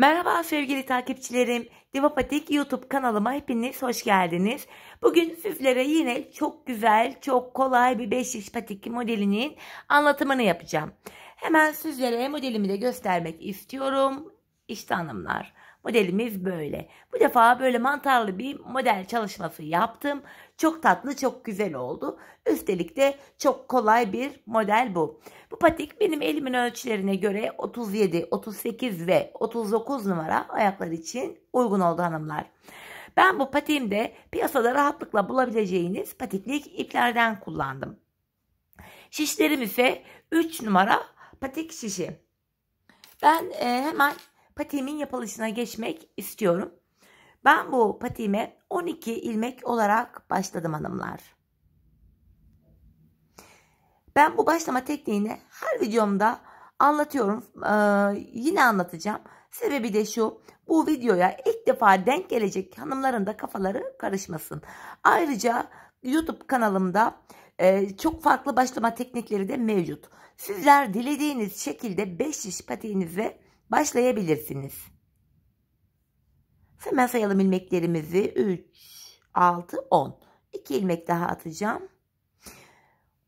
Merhaba sevgili takipçilerim. Divapatik YouTube kanalıma hepiniz hoş geldiniz. Bugün sizlere yine çok güzel, çok kolay bir 5 diş patik modelinin anlatımını yapacağım. Hemen sizlere modelimi de göstermek istiyorum. İşte hanımlar. Modelimiz böyle. Bu defa böyle mantarlı bir model çalışması yaptım. Çok tatlı, çok güzel oldu. Üstelik de çok kolay bir model bu. Bu patik benim elimin ölçülerine göre 37, 38 ve 39 numara ayaklar için uygun oldu hanımlar. Ben bu patiğimde piyasada rahatlıkla bulabileceğiniz patiklik iplerden kullandım. Şişlerim ise 3 numara patik şişi. Ben e, hemen patiğimin yapılışına geçmek istiyorum. Ben bu patiğime 12 ilmek olarak başladım hanımlar. Ben bu başlama tekniğini her videomda anlatıyorum. Ee, yine anlatacağım. Sebebi de şu. Bu videoya ilk defa denk gelecek hanımların da kafaları karışmasın. Ayrıca YouTube kanalımda e, çok farklı başlama teknikleri de mevcut. Sizler dilediğiniz şekilde 5 diş patiğinizi başlayabilirsiniz. Hemen sayalım ilmeklerimizi. 3, 6, 10. 2 ilmek daha atacağım.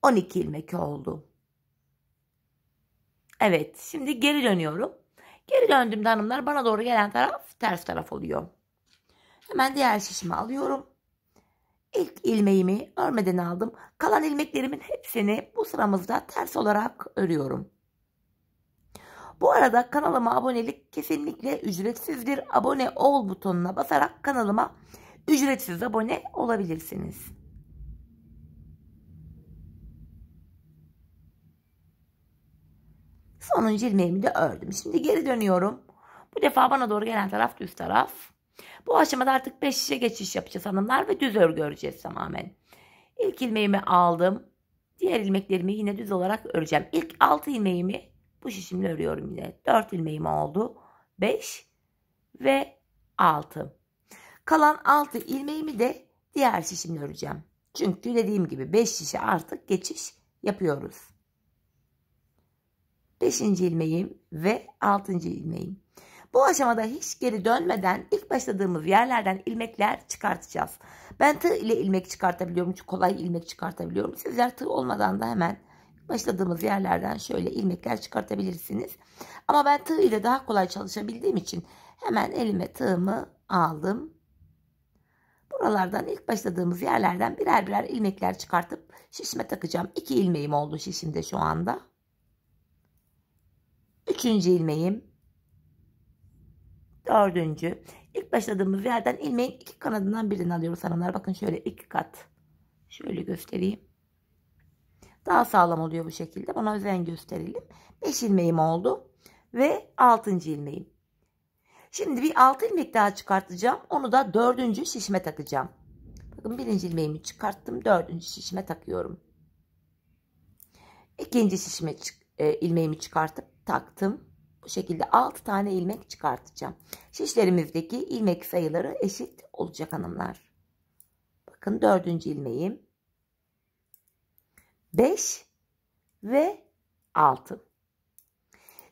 12 ilmek oldu. Evet şimdi geri dönüyorum. Geri döndüğümde hanımlar bana doğru gelen taraf ters taraf oluyor. Hemen diğer şişimi alıyorum. İlk ilmeğimi örmeden aldım. Kalan ilmeklerimin hepsini bu sıramızda ters olarak örüyorum. Bu arada kanalıma abonelik kesinlikle ücretsizdir. Abone ol butonuna basarak kanalıma ücretsiz abone olabilirsiniz. Sonuncu ilmeğimi de ördüm. Şimdi geri dönüyorum. Bu defa bana doğru gelen taraf düz taraf. Bu aşamada artık 5 şişe geçiş yapacağız hanımlar ve düz örgü öreceğiz tamamen. İlk ilmeğimi aldım. Diğer ilmeklerimi yine düz olarak öreceğim. İlk 6 ilmeğimi bu şişimle örüyorum yine. 4 ilmeğim oldu. 5 ve 6. Kalan 6 ilmeğimi de diğer şişimle öreceğim. Çünkü dediğim gibi 5 şişe artık geçiş yapıyoruz. 5. ilmeğim ve 6. ilmeğim. Bu aşamada hiç geri dönmeden ilk başladığımız yerlerden ilmekler çıkartacağız. Ben tığ ile ilmek çıkartabiliyorum. Çünkü kolay ilmek çıkartabiliyorum. Sizler tığ olmadan da hemen başladığımız yerlerden şöyle ilmekler çıkartabilirsiniz. Ama ben tığ ile daha kolay çalışabildiğim için hemen elime tığımı aldım. Buralardan ilk başladığımız yerlerden birer birer ilmekler çıkartıp şişime takacağım. İki ilmeğim oldu şişimde şu anda. Üçüncü ilmeğim. Dördüncü. İlk başladığımız yerden ilmeğin iki kanadından birini alıyoruz hanımlar. Bakın şöyle iki kat. Şöyle göstereyim. Daha sağlam oluyor bu şekilde. Buna özen gösterelim. 5 ilmeğim oldu. Ve 6. ilmeğim. Şimdi bir 6 ilmek daha çıkartacağım. Onu da 4. şişime takacağım. Bakın 1. ilmeğimi çıkarttım. 4. şişime takıyorum. 2. şişime e, ilmeğimi çıkartıp taktım. Bu şekilde 6 tane ilmek çıkartacağım. Şişlerimizdeki ilmek sayıları eşit olacak hanımlar. Bakın 4. ilmeğim. 5 ve 6.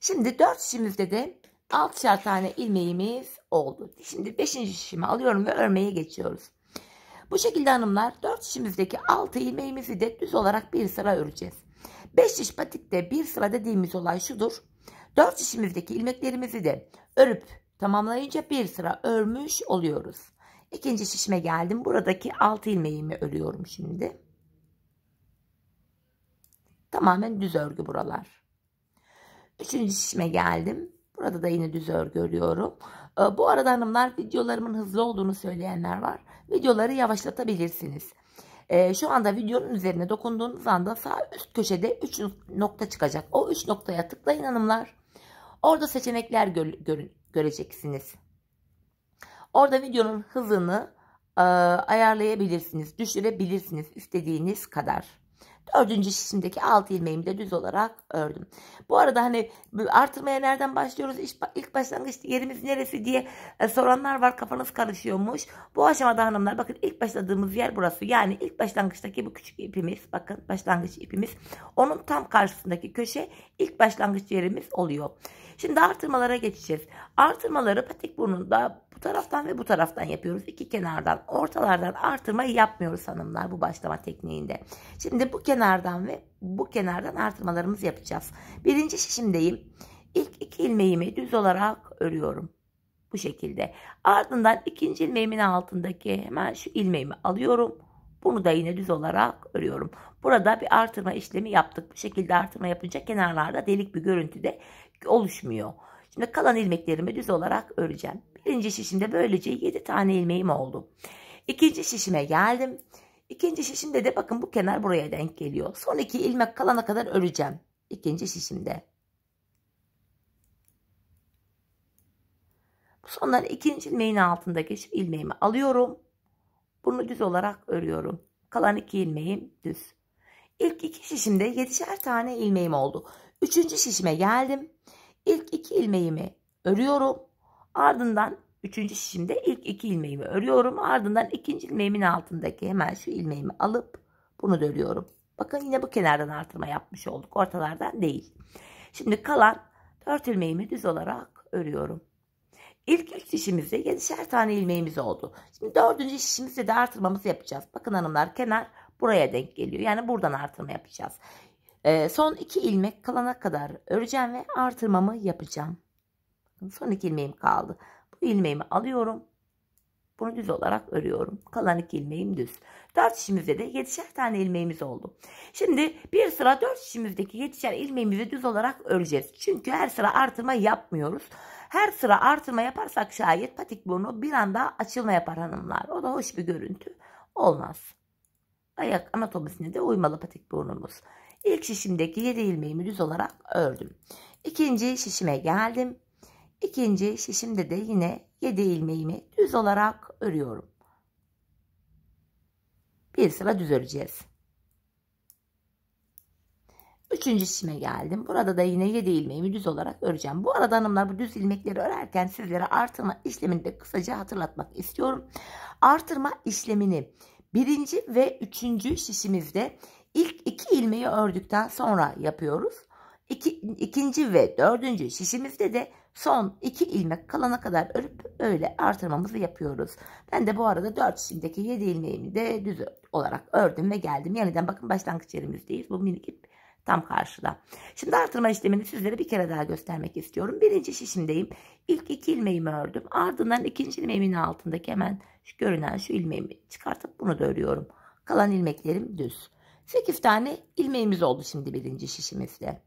Şimdi 4 şişimizde de 6'şer tane ilmeğimiz oldu. Şimdi 5. şişimi alıyorum ve örmeye geçiyoruz. Bu şekilde hanımlar 4 şişimizdeki 6 ilmeğimizi de düz olarak bir sıra öreceğiz. 5 şiş patikte bir sıra dediğimiz olay şudur. 4 şişimizdeki ilmeklerimizi de örüp tamamlayınca bir sıra örmüş oluyoruz. İkinci şişime geldim. Buradaki 6 ilmeğimi örüyorum şimdi. Tamamen düz örgü buralar. Üçüncü şişime geldim. Burada da yine düz örgü örüyorum. Ee, bu arada hanımlar videolarımın hızlı olduğunu söyleyenler var. Videoları yavaşlatabilirsiniz. Ee, şu anda videonun üzerine dokunduğunuz anda sağ üst köşede 3 nokta çıkacak. O 3 noktaya tıklayın hanımlar. Orada seçenekler gör, gör, göreceksiniz. Orada videonun hızını e, ayarlayabilirsiniz, düşürebilirsiniz istediğiniz kadar. Dördüncü şişimdeki alt ilmeğimi de düz olarak ördüm. Bu arada hani artırmaya nereden başlıyoruz? İlk başlangıç yerimiz neresi diye e, soranlar var. Kafanız karışıyormuş. Bu aşamada hanımlar bakın ilk başladığımız yer burası. Yani ilk başlangıçtaki bu küçük ipimiz bakın başlangıç ipimiz. Onun tam karşısındaki köşe ilk başlangıç yerimiz oluyor. Şimdi artırmalara geçeceğiz. Artırmaları patik burnunda bu taraftan ve bu taraftan yapıyoruz. İki kenardan ortalardan artırma yapmıyoruz hanımlar bu başlama tekniğinde. Şimdi bu kenardan ve bu kenardan artırmalarımızı yapacağız. Birinci şişimdeyim. İlk iki ilmeğimi düz olarak örüyorum. Bu şekilde. Ardından ikinci ilmeğimin altındaki hemen şu ilmeğimi alıyorum. Bunu da yine düz olarak örüyorum. Burada bir artırma işlemi yaptık. Bu şekilde artırma yapınca kenarlarda delik bir görüntüde oluşmuyor. Şimdi kalan ilmeklerimi düz olarak öreceğim. Birinci şişimde böylece 7 tane ilmeğim oldu. İkinci şişime geldim. İkinci şişimde de bakın bu kenar buraya denk geliyor. Son iki ilmek kalana kadar öreceğim. İkinci şişimde. Sonra ikinci ilmeğin altındaki şu ilmeğimi alıyorum. Bunu düz olarak örüyorum. Kalan iki ilmeğim düz. İlk iki şişimde yetişer tane ilmeğim oldu. Üçüncü şişime geldim. İlk iki ilmeğimi örüyorum. Ardından üçüncü şişimde ilk iki ilmeğimi örüyorum. Ardından ikinci ilmeğimin altındaki hemen şu ilmeğimi alıp bunu da örüyorum. Bakın yine bu kenardan artırma yapmış olduk. Ortalardan değil. Şimdi kalan dört ilmeğimi düz olarak örüyorum. İlk üç şişimizde yedişer tane ilmeğimiz oldu. Şimdi dördüncü şişimizde de artırmamızı yapacağız. Bakın hanımlar kenar buraya denk geliyor. Yani buradan artırma yapacağız. E, son iki ilmek kalana kadar öreceğim ve artırmamı yapacağım. Son iki ilmeğim kaldı. Bu ilmeğimi alıyorum. Bunu düz olarak örüyorum. Kalan iki ilmeğim düz. Dört şişimizde de yetişer tane ilmeğimiz oldu. Şimdi bir sıra dört şişimizdeki yetişer ilmeğimizi düz olarak öreceğiz. Çünkü her sıra artırma yapmıyoruz. Her sıra artırma yaparsak şayet patik burnu bir anda açılma yapar hanımlar. O da hoş bir görüntü olmaz. Ayak anatomisine de uymalı patik burnumuz. İlk şişimdeki 7 ilmeğimi düz olarak ördüm. İkinci şişime geldim. İkinci şişimde de yine 7 ilmeğimi düz olarak örüyorum. Bir sıra düz öreceğiz. Üçüncü şişime geldim. Burada da yine 7 ilmeğimi düz olarak öreceğim. Bu arada hanımlar bu düz ilmekleri örerken sizlere artırma işlemini de kısaca hatırlatmak istiyorum. Artırma işlemini birinci ve üçüncü şişimizde İlk iki ilmeği ördükten sonra yapıyoruz. İki, ikinci ve dördüncü şişimizde de son iki ilmek kalana kadar örüp öyle artırmamızı yapıyoruz. Ben de bu arada dört şişimdeki yedi ilmeğimi de düz olarak ördüm ve geldim. Yeniden bakın başlangıç yerimizdeyiz. Bu minik tam karşıda. Şimdi artırma işlemini sizlere bir kere daha göstermek istiyorum. Birinci şişimdeyim. İlk iki ilmeğimi ördüm. Ardından ikinci ilmeğimin altındaki hemen şu görünen şu ilmeğimi çıkartıp bunu da örüyorum. Kalan ilmeklerim düz. 8 tane ilmeğimiz oldu şimdi birinci şişimizde.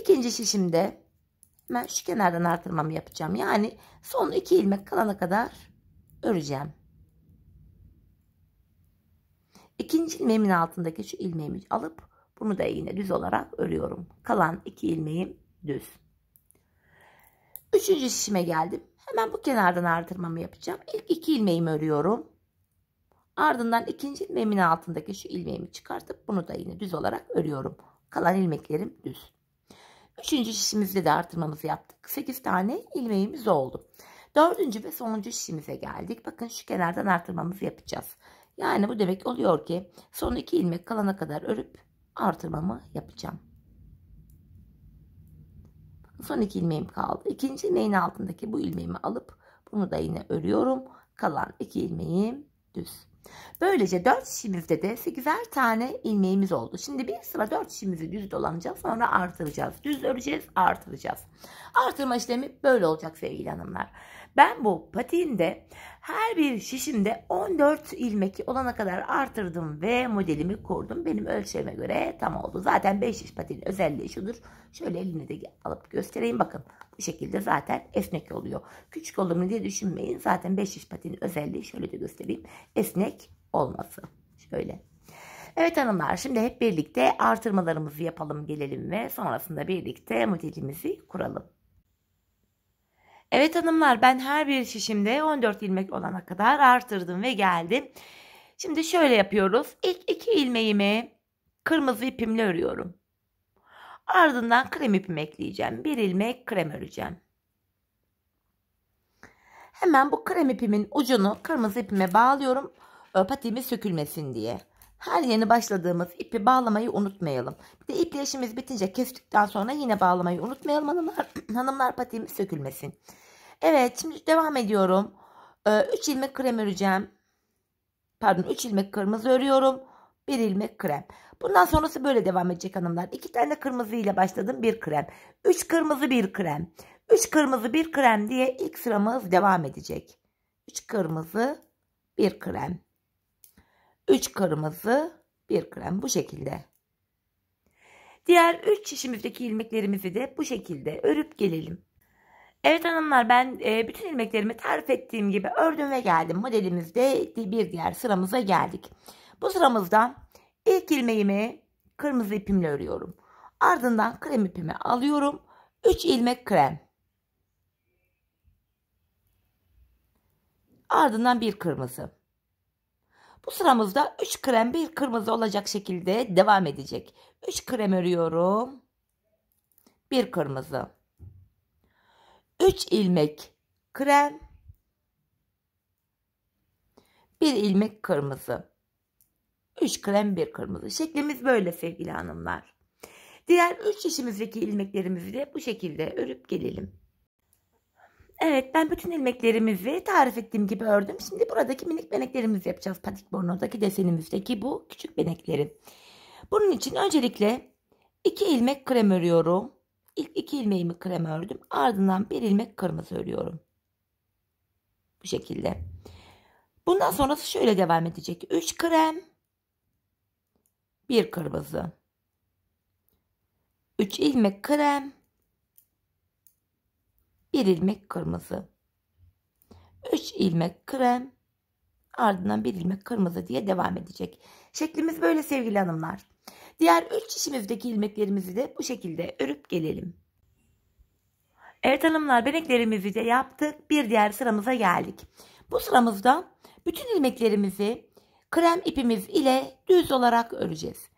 İkinci şişimde hemen şu kenardan artırmamı yapacağım. Yani son iki ilmek kalana kadar öreceğim. İkinci ilmeğimin altındaki şu ilmeğimi alıp bunu da yine düz olarak örüyorum. Kalan iki ilmeğim düz. Üçüncü şişime geldim. Hemen bu kenardan artırmamı yapacağım. İlk iki ilmeğimi örüyorum. Ardından ikinci ilmeğimin altındaki şu ilmeğimi çıkartıp bunu da yine düz olarak örüyorum. Kalan ilmeklerim düz. Üçüncü şişimizde de artırmamızı yaptık. Sekiz tane ilmeğimiz oldu. Dördüncü ve sonuncu şişimize geldik. Bakın şu kenardan artırmamızı yapacağız. Yani bu demek oluyor ki son iki ilmek kalana kadar örüp artırmamı yapacağım. Son iki ilmeğim kaldı. İkinci ilmeğin altındaki bu ilmeğimi alıp bunu da yine örüyorum. Kalan iki ilmeğim düz. Böylece 4 şişimizde de 8'er tane ilmeğimiz oldu. Şimdi bir sıra 4 şişimizi düz dolanacağız. Sonra artıracağız. Düz öreceğiz, artıracağız. Artırma işlemi böyle olacak sevgili hanımlar. Ben bu patiğinde her bir şişimde 14 ilmek olana kadar artırdım ve modelimi kurdum. Benim ölçüme göre tam oldu. Zaten 5 şiş patiğin özelliği şudur. Şöyle eline de alıp göstereyim bakın bir şekilde zaten esnek oluyor. Küçük olur mu diye düşünmeyin. Zaten 5 iş patinin özelliği şöyle de göstereyim. Esnek olması. Şöyle. Evet hanımlar şimdi hep birlikte artırmalarımızı yapalım gelelim ve sonrasında birlikte modelimizi kuralım. Evet hanımlar ben her bir şişimde 14 ilmek olana kadar artırdım ve geldim. Şimdi şöyle yapıyoruz. İlk iki ilmeğimi kırmızı ipimle örüyorum. Ardından krem ipimi ekleyeceğim. Bir ilmek krem öreceğim. Hemen bu krem ipimin ucunu kırmızı ipime bağlıyorum. Patiğimiz sökülmesin diye. Her yeni başladığımız ipi bağlamayı unutmayalım. Bir de ipleşimiz bitince kestikten sonra yine bağlamayı unutmayalım hanımlar. hanımlar patiğimiz sökülmesin. Evet şimdi devam ediyorum. 3 ilmek krem öreceğim. Pardon 3 ilmek kırmızı örüyorum bir ilmek krem. Bundan sonrası böyle devam edecek hanımlar. İki tane kırmızı ile başladım bir krem. Üç kırmızı bir krem. Üç kırmızı bir krem diye ilk sıramız devam edecek. Üç kırmızı bir krem. Üç kırmızı bir krem bu şekilde. Diğer üç şişimizdeki ilmeklerimizi de bu şekilde örüp gelelim. Evet hanımlar ben e, bütün ilmeklerimi tarif ettiğim gibi ördüm ve geldim. Modelimizde bir diğer sıramıza geldik. Bu sıramızda ilk ilmeğimi kırmızı ipimle örüyorum. Ardından krem ipimi alıyorum. 3 ilmek krem. Ardından bir kırmızı. Bu sıramızda 3 krem bir kırmızı olacak şekilde devam edecek. 3 krem örüyorum. Bir kırmızı. 3 ilmek krem. bir ilmek kırmızı. 3 krem bir kırmızı. Şeklimiz böyle sevgili hanımlar. Diğer 3 şişimizdeki ilmeklerimizi de bu şekilde örüp gelelim. Evet ben bütün ilmeklerimizi tarif ettiğim gibi ördüm. Şimdi buradaki minik beneklerimizi yapacağız. Patik bornodaki desenimizdeki bu küçük benekleri. Bunun için öncelikle 2 ilmek krem örüyorum. İlk 2 ilmeğimi krem ördüm. Ardından 1 ilmek kırmızı örüyorum. Bu şekilde. Bundan sonrası şöyle devam edecek. 3 krem, 1 kırmızı. 3 ilmek krem. 1 ilmek kırmızı. 3 ilmek krem. Ardından 1 ilmek kırmızı diye devam edecek. Şeklimiz böyle sevgili hanımlar. Diğer 3 şişimizdeki ilmeklerimizi de bu şekilde örüp gelelim. Evet hanımlar beneklerimizi de yaptık. Bir diğer sıramıza geldik. Bu sıramızda bütün ilmeklerimizi Krem ipimiz ile düz olarak öreceğiz.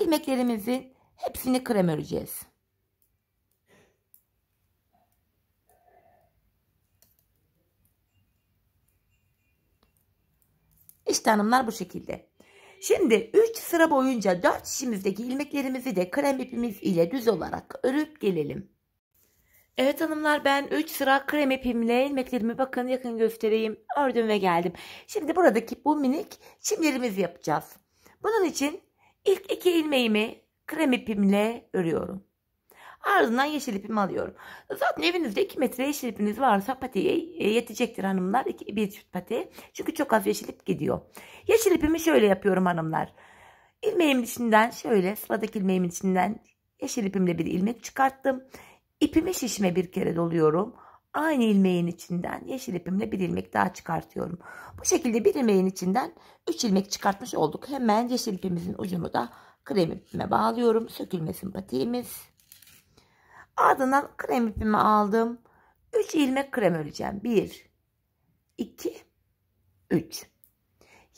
İlmeklerimizin hepsini krem öreceğiz. İşte hanımlar bu şekilde. Şimdi 3 sıra boyunca 4 şişimizdeki ilmeklerimizi de krem ipimiz ile düz olarak örüp gelelim. Evet hanımlar ben 3 sıra krem ipimle ilmeklerimi bakın yakın göstereyim. Ördüm ve geldim. Şimdi buradaki bu minik çimlerimizi yapacağız. Bunun için ilk iki ilmeğimi krem ipimle örüyorum. Ardından yeşil ipimi alıyorum. Zaten evinizde 2 metre yeşil ipiniz varsa patiye e, yetecektir hanımlar. 2, bir çift pati. Çünkü çok az yeşil ip gidiyor. Yeşil ipimi şöyle yapıyorum hanımlar. İlmeğimin içinden şöyle sıradaki ilmeğimin içinden yeşil ipimle bir ilmek çıkarttım. İpimi şişime bir kere doluyorum. Aynı ilmeğin içinden yeşil ipimle bir ilmek daha çıkartıyorum. Bu şekilde bir ilmeğin içinden 3 ilmek çıkartmış olduk. Hemen yeşil ipimizin ucunu da krem ipime bağlıyorum. Sökülmesin patiğimiz. Ardından krem ipimi aldım. 3 ilmek krem öreceğim. 1 2 3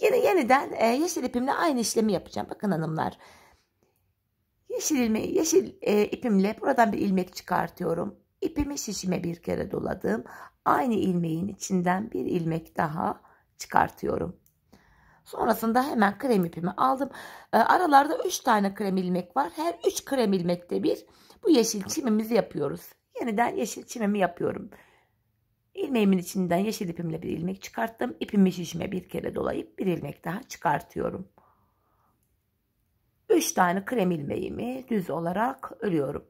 Yine yeniden e, yeşil ipimle aynı işlemi yapacağım. Bakın hanımlar Yeşil ilmeği yeşil e, ipimle buradan bir ilmek çıkartıyorum. İpimi şişime bir kere doladım. Aynı ilmeğin içinden bir ilmek daha çıkartıyorum. Sonrasında hemen krem ipimi aldım. E, aralarda 3 tane krem ilmek var. Her 3 krem ilmekte bir bu yeşil çimimizi yapıyoruz. Yeniden yeşil çimimi yapıyorum. Ilmeğimin içinden yeşil ipimle bir ilmek çıkarttım. İpimi şişime bir kere dolayıp bir ilmek daha çıkartıyorum. 3 tane krem ilmeğimi düz olarak örüyorum.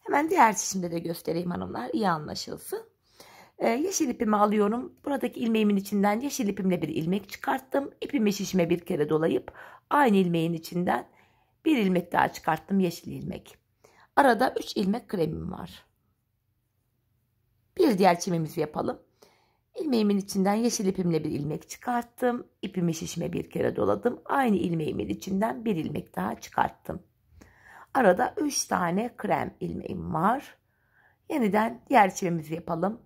Hemen diğer çişimde de göstereyim hanımlar. iyi anlaşılsın. Ee, yeşil ipimi alıyorum. Buradaki ilmeğimin içinden yeşil ipimle bir ilmek çıkarttım. İpimi şişime bir kere dolayıp aynı ilmeğin içinden bir ilmek daha çıkarttım. Yeşil ilmek. Arada 3 ilmek kremim var. Bir diğer çimimizi yapalım. İlmeğimin içinden yeşil ipimle bir ilmek çıkarttım. İpimi şişime bir kere doladım. Aynı ilmeğimin içinden bir ilmek daha çıkarttım. Arada 3 tane krem ilmeğim var. Yeniden diğer çivimizi yapalım.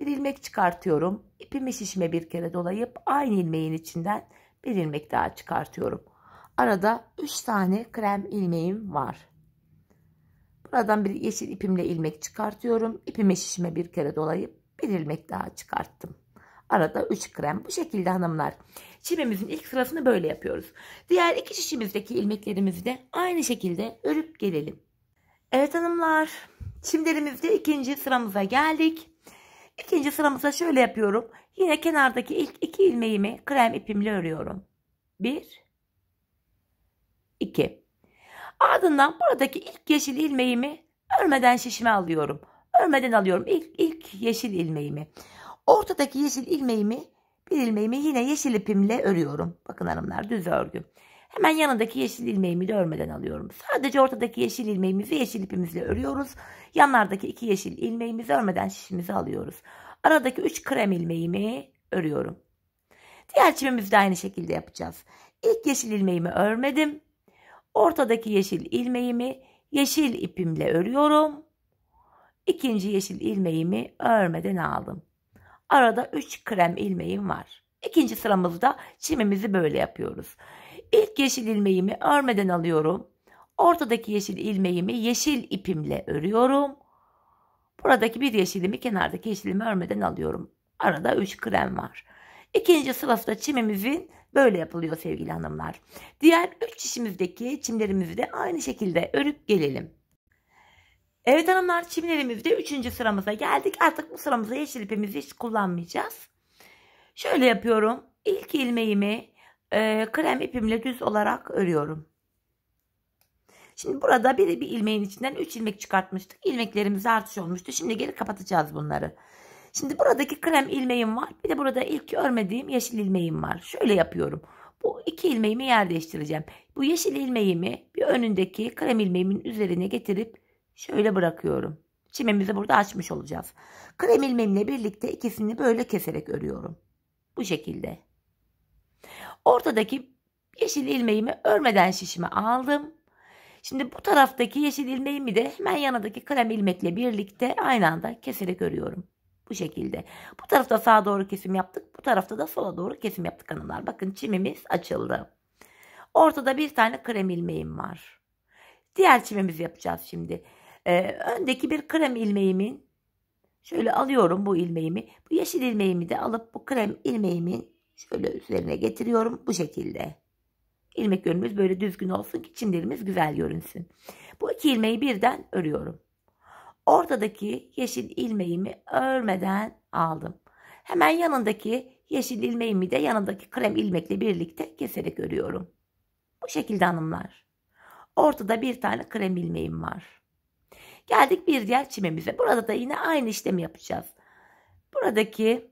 Bir ilmek çıkartıyorum. İpimi şişime bir kere dolayıp aynı ilmeğin içinden bir ilmek daha çıkartıyorum. Arada 3 tane krem ilmeğim var. Buradan bir yeşil ipimle ilmek çıkartıyorum. İpimi şişime bir kere dolayıp bir ilmek daha çıkarttım. Arada 3 krem. Bu şekilde hanımlar. Çimimizin ilk sırasını böyle yapıyoruz. Diğer iki şişimizdeki ilmeklerimizi de aynı şekilde örüp gelelim. Evet hanımlar. Çimlerimizde ikinci sıramıza geldik. İkinci sıramıza şöyle yapıyorum. Yine kenardaki ilk iki ilmeğimi krem ipimle örüyorum. 1 2 Ardından buradaki ilk yeşil ilmeğimi örmeden şişime alıyorum. Örmeden alıyorum ilk, ilk yeşil ilmeğimi. Ortadaki yeşil ilmeğimi bir ilmeğimi yine yeşil ipimle örüyorum. Bakın hanımlar düz örgü. Hemen yanındaki yeşil ilmeğimi de örmeden alıyorum. Sadece ortadaki yeşil ilmeğimizi yeşil ipimizle örüyoruz. Yanlardaki iki yeşil ilmeğimizi örmeden şişimizi alıyoruz. Aradaki üç krem ilmeğimi örüyorum. Diğer çimimizi de aynı şekilde yapacağız. İlk yeşil ilmeğimi örmedim. Ortadaki yeşil ilmeğimi yeşil ipimle örüyorum. İkinci yeşil ilmeğimi örmeden aldım. Arada 3 krem ilmeğim var. İkinci sıramızda çimimizi böyle yapıyoruz. İlk yeşil ilmeğimi örmeden alıyorum. Ortadaki yeşil ilmeğimi yeşil ipimle örüyorum. Buradaki bir yeşilimi kenardaki yeşilimi örmeden alıyorum. Arada 3 krem var. İkinci sırası çimimizin böyle yapılıyor sevgili hanımlar. Diğer 3 çişimizdeki çimlerimizi de aynı şekilde örüp gelelim. Evet hanımlar çimlerimizde 3. sıramıza geldik. Artık bu sıramıza yeşil ipimizi hiç kullanmayacağız. Şöyle yapıyorum. İlk ilmeğimi e, krem ipimle düz olarak örüyorum. Şimdi burada biri bir ilmeğin içinden 3 ilmek çıkartmıştık. İlmeklerimiz artış olmuştu. Şimdi geri kapatacağız bunları. Şimdi buradaki krem ilmeğim var. Bir de burada ilk örmediğim yeşil ilmeğim var. Şöyle yapıyorum. Bu iki ilmeğimi yer değiştireceğim. Bu yeşil ilmeğimi bir önündeki krem ilmeğimin üzerine getirip şöyle bırakıyorum. Çimimizi burada açmış olacağız. Krem ilmeğimle birlikte ikisini böyle keserek örüyorum. Bu şekilde. Ortadaki yeşil ilmeğimi örmeden şişime aldım. Şimdi bu taraftaki yeşil ilmeğimi de hemen yanındaki krem ilmekle birlikte aynı anda keserek örüyorum. Bu şekilde. Bu tarafta sağa doğru kesim yaptık. Bu tarafta da sola doğru kesim yaptık hanımlar. Bakın çimimiz açıldı. Ortada bir tane krem ilmeğim var. Diğer çimimizi yapacağız şimdi e, öndeki bir krem ilmeğimin şöyle alıyorum bu ilmeğimi. Bu yeşil ilmeğimi de alıp bu krem ilmeğimin şöyle üzerine getiriyorum bu şekilde. Ilmek yönümüz böyle düzgün olsun ki çimlerimiz güzel görünsün. Bu iki ilmeği birden örüyorum. Ortadaki yeşil ilmeğimi örmeden aldım. Hemen yanındaki yeşil ilmeğimi de yanındaki krem ilmekle birlikte keserek örüyorum. Bu şekilde hanımlar. Ortada bir tane krem ilmeğim var. Geldik bir diğer çimemize. Burada da yine aynı işlemi yapacağız. Buradaki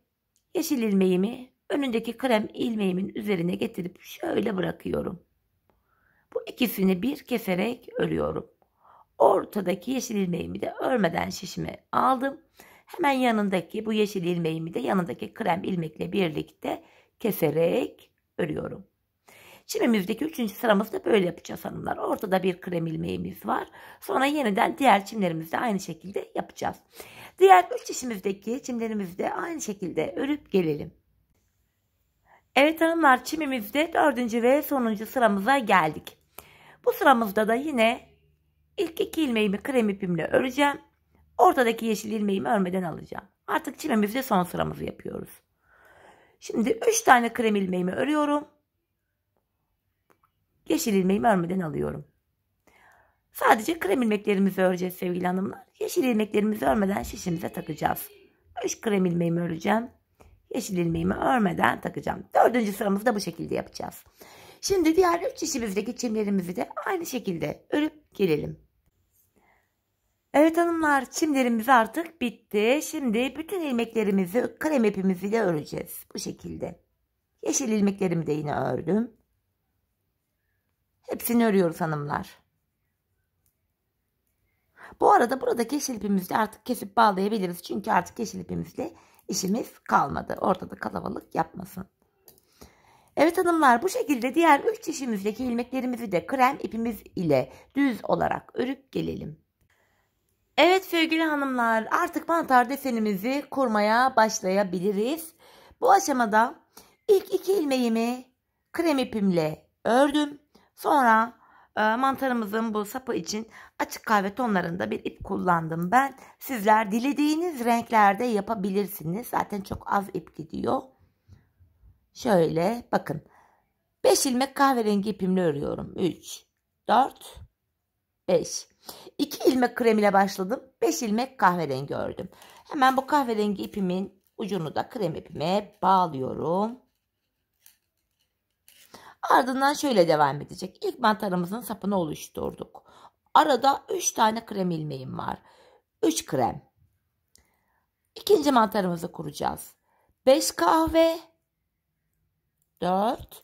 yeşil ilmeğimi önündeki krem ilmeğimin üzerine getirip şöyle bırakıyorum. Bu ikisini bir keserek örüyorum. Ortadaki yeşil ilmeğimi de örmeden şişime aldım. Hemen yanındaki bu yeşil ilmeğimi de yanındaki krem ilmekle birlikte keserek örüyorum. Çimimizdeki üçüncü sıramızda böyle yapacağız hanımlar. Ortada bir krem ilmeğimiz var. Sonra yeniden diğer çimlerimizde aynı şekilde yapacağız. Diğer üç işimizdeki çimlerimizde aynı şekilde örüp gelelim. Evet hanımlar çimimizde dördüncü ve sonuncu sıramıza geldik. Bu sıramızda da yine ilk iki ilmeğimi krem ipimle öreceğim. Ortadaki yeşil ilmeğimi örmeden alacağım. Artık çimimizde son sıramızı yapıyoruz. Şimdi 3 tane krem ilmeğimi örüyorum. Yeşil ilmeği örmeden alıyorum. Sadece krem ilmeklerimizi öreceğiz sevgili hanımlar. Yeşil ilmeklerimizi örmeden şişimize takacağız. 3 krem ilmeğimi öreceğim. Yeşil ilmeğimi örmeden takacağım. Dördüncü sıramızı da bu şekilde yapacağız. Şimdi diğer üç şişimizdeki çimlerimizi de aynı şekilde örüp gelelim. Evet hanımlar çimlerimiz artık bitti. Şimdi bütün ilmeklerimizi krem ipimizle öreceğiz. Bu şekilde. Yeşil ilmeklerimi de yine ördüm. Hepsini örüyoruz hanımlar. Bu arada buradaki yeşil ipimizi artık kesip bağlayabiliriz. Çünkü artık yeşil ipimizle işimiz kalmadı. Ortada kalabalık yapmasın. Evet hanımlar bu şekilde diğer 3 çişimizdeki ilmeklerimizi de krem ipimiz ile düz olarak örüp gelelim. Evet sevgili hanımlar artık mantar desenimizi kurmaya başlayabiliriz. Bu aşamada ilk iki ilmeğimi krem ipimle ördüm. Sonra e, mantarımızın bu sapı için açık kahve tonlarında bir ip kullandım ben. Sizler dilediğiniz renklerde yapabilirsiniz. Zaten çok az ip gidiyor. Şöyle bakın. 5 ilmek kahverengi ipimle örüyorum. 3, 4, 5. 2 ilmek krem ile başladım. 5 ilmek kahverengi ördüm. Hemen bu kahverengi ipimin ucunu da krem ipime bağlıyorum. Ardından şöyle devam edecek. İlk mantarımızın sapını oluşturduk. Arada 3 tane krem ilmeğim var. 3 krem. İkinci mantarımızı kuracağız. 5 kahve 4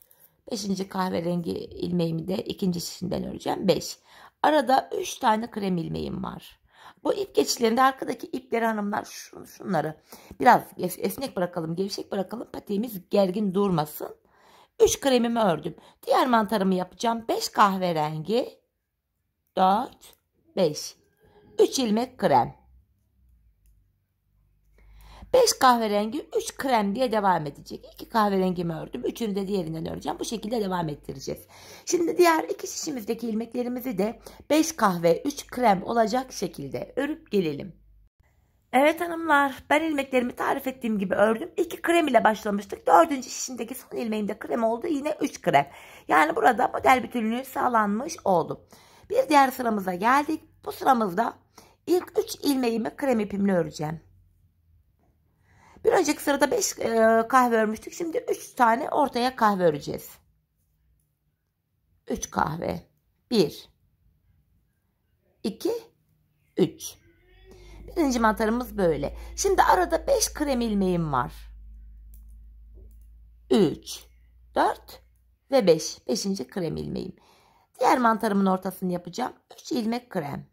5. kahverengi ilmeğimi de ikinci şişinden öreceğim. 5. Arada 3 tane krem ilmeğim var. Bu ip geçişlerinde arkadaki ipleri hanımlar şunları biraz esnek bırakalım, gevşek bırakalım. Patiğimiz gergin durmasın. 3 kremimi ördüm. Diğer mantarımı yapacağım. 5 kahverengi. 4, 5. 3 ilmek krem. 5 kahverengi 3 krem diye devam edecek. 2 kahverengimi ördüm. Üçünü de diğerinden öreceğim. Bu şekilde devam ettireceğiz. Şimdi diğer iki şişimizdeki ilmeklerimizi de 5 kahve 3 krem olacak şekilde örüp gelelim. Evet hanımlar ben ilmeklerimi tarif ettiğim gibi ördüm. İki krem ile başlamıştık. Dördüncü şişimdeki son ilmeğimde krem oldu. Yine üç krem. Yani burada model bütünlüğü sağlanmış oldu. Bir diğer sıramıza geldik. Bu sıramızda ilk üç ilmeğimi krem ipimle öreceğim. Bir önceki sırada beş e, kahve örmüştük. Şimdi üç tane ortaya kahve öreceğiz. Üç kahve. 1 2 üç. Birinci mantarımız böyle. Şimdi arada 5 krem ilmeğim var. 3, 4 ve 5. Beş. 5. krem ilmeğim. Diğer mantarımın ortasını yapacağım. 3 ilmek krem.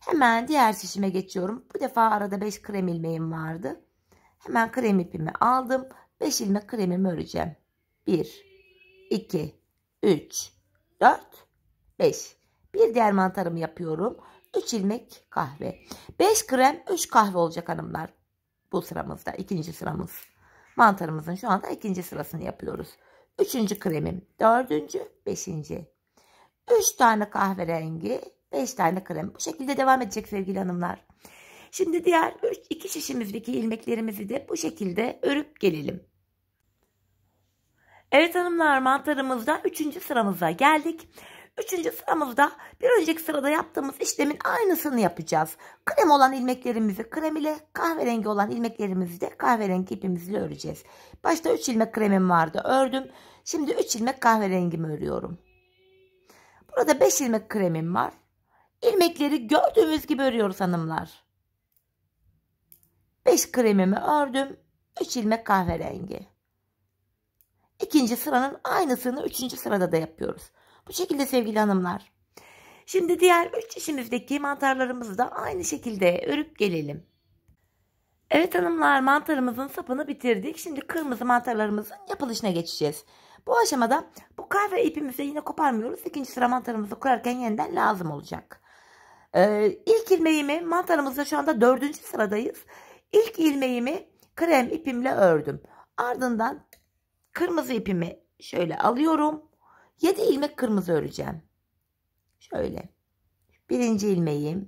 Hemen diğer şişime geçiyorum. Bu defa arada 5 krem ilmeğim vardı. Hemen krem ipimi aldım. 5 ilmek kremimi öreceğim. 1, 2, 3, 4, 5. Bir diğer mantarımı yapıyorum. 3 ilmek kahve. 5 krem 3 kahve olacak hanımlar. Bu sıramızda ikinci sıramız. Mantarımızın şu anda ikinci sırasını yapıyoruz. Üçüncü kremim. Dördüncü, beşinci. Üç tane kahverengi, beş tane krem. Bu şekilde devam edecek sevgili hanımlar. Şimdi diğer üç, iki şişimizdeki ilmeklerimizi de bu şekilde örüp gelelim. Evet hanımlar mantarımızda üçüncü sıramıza geldik. Üçüncü sıramızda bir önceki sırada yaptığımız işlemin aynısını yapacağız. Krem olan ilmeklerimizi krem ile kahverengi olan ilmeklerimizi de kahverengi ipimizle öreceğiz. Başta 3 ilmek kremim vardı ördüm. Şimdi 3 ilmek kahverengimi örüyorum. Burada 5 ilmek kremim var. İlmekleri gördüğümüz gibi örüyoruz hanımlar. 5 kremimi ördüm. 3 ilmek kahverengi. İkinci sıranın aynısını üçüncü sırada da yapıyoruz. Bu şekilde sevgili hanımlar. Şimdi diğer üç çeşimizdeki mantarlarımızı da aynı şekilde örüp gelelim. Evet hanımlar mantarımızın sapını bitirdik. Şimdi kırmızı mantarlarımızın yapılışına geçeceğiz. Bu aşamada bu kahve ipimizi yine koparmıyoruz. İkinci sıra mantarımızı kurarken yeniden lazım olacak. Ee, ilk ilmeğimi mantarımızda şu anda dördüncü sıradayız. İlk ilmeğimi krem ipimle ördüm. Ardından kırmızı ipimi şöyle alıyorum. 7 ilmek kırmızı öreceğim. Şöyle. Birinci ilmeği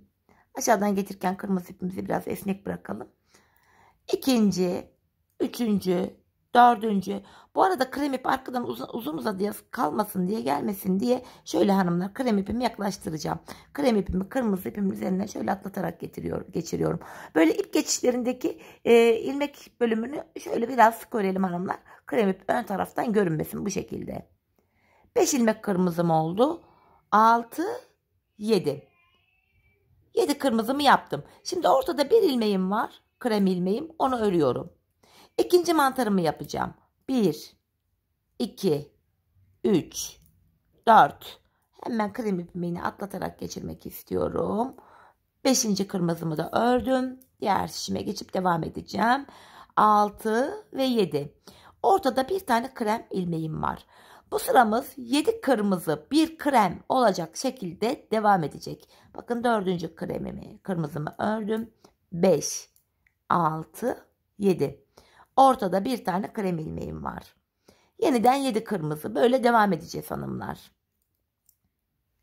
aşağıdan getirirken kırmızı ipimizi biraz esnek bırakalım. İkinci, üçüncü, dördüncü. Bu arada krem ip arkadan uzun, uzun uzadıya kalmasın diye gelmesin diye şöyle hanımlar krem ipimi yaklaştıracağım. Krem ipimi kırmızı ipimin üzerine şöyle atlatarak getiriyorum, geçiriyorum. Böyle ip geçişlerindeki e, ilmek bölümünü şöyle biraz sık örelim hanımlar. Krem ip ön taraftan görünmesin bu şekilde. 5 ilmek kırmızım oldu. 6 7. 7 kırmızımı yaptım. Şimdi ortada bir ilmeğim var. Krem ilmeğim. Onu örüyorum. İkinci mantarımı yapacağım. 1 2 3 4 Hemen krem ipimi atlatarak geçirmek istiyorum. Beşinci kırmızımı da ördüm. Diğer şişime geçip devam edeceğim. 6 ve 7. Ortada bir tane krem ilmeğim var. Bu sıramız 7 kırmızı bir krem olacak şekilde devam edecek. Bakın dördüncü kremimi kırmızımı ördüm. 5, 6, 7. Ortada bir tane krem ilmeğim var. Yeniden 7 kırmızı böyle devam edeceğiz hanımlar.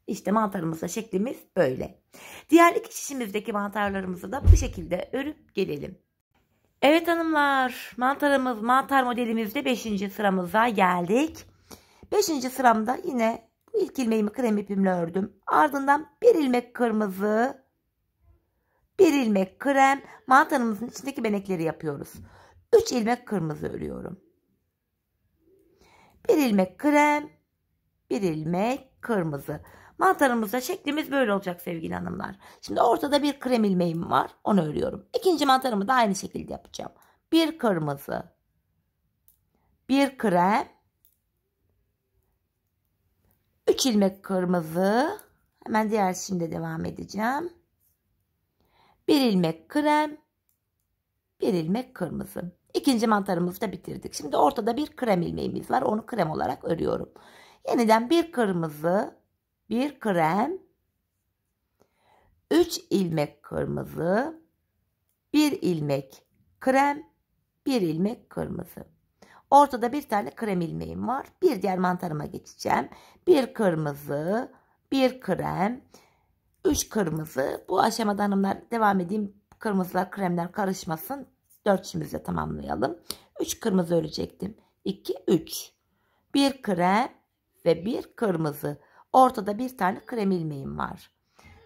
İşte mantarımızda şeklimiz böyle. Diğer iki şişimizdeki mantarlarımızı da bu şekilde örüp gelelim. Evet hanımlar mantarımız mantar modelimizde 5. sıramıza geldik. Beşinci sıramda yine bu ilk ilmeğimi krem ipimle ördüm. Ardından bir ilmek kırmızı, bir ilmek krem mantarımızın içindeki benekleri yapıyoruz. Üç ilmek kırmızı örüyorum. Bir ilmek krem, bir ilmek kırmızı. Mantarımızda şeklimiz böyle olacak sevgili hanımlar. Şimdi ortada bir krem ilmeğim var. Onu örüyorum. İkinci mantarımı da aynı şekilde yapacağım. Bir kırmızı. Bir krem. 3 ilmek kırmızı. Hemen diğer şimdi devam edeceğim. 1 ilmek krem. 1 ilmek kırmızı. İkinci mantarımızı da bitirdik. Şimdi ortada bir krem ilmeğimiz var. Onu krem olarak örüyorum. Yeniden 1 kırmızı, 1 krem, 3 ilmek kırmızı, 1 ilmek krem, 1 ilmek kırmızı. Ortada bir tane krem ilmeğim var. Bir diğer mantarıma geçeceğim. Bir kırmızı, bir krem, üç kırmızı. Bu aşamada hanımlar devam edeyim. Kırmızılar, kremler karışmasın. Dört işimizle tamamlayalım. Üç kırmızı örecektim. İki, üç. Bir krem ve bir kırmızı. Ortada bir tane krem ilmeğim var.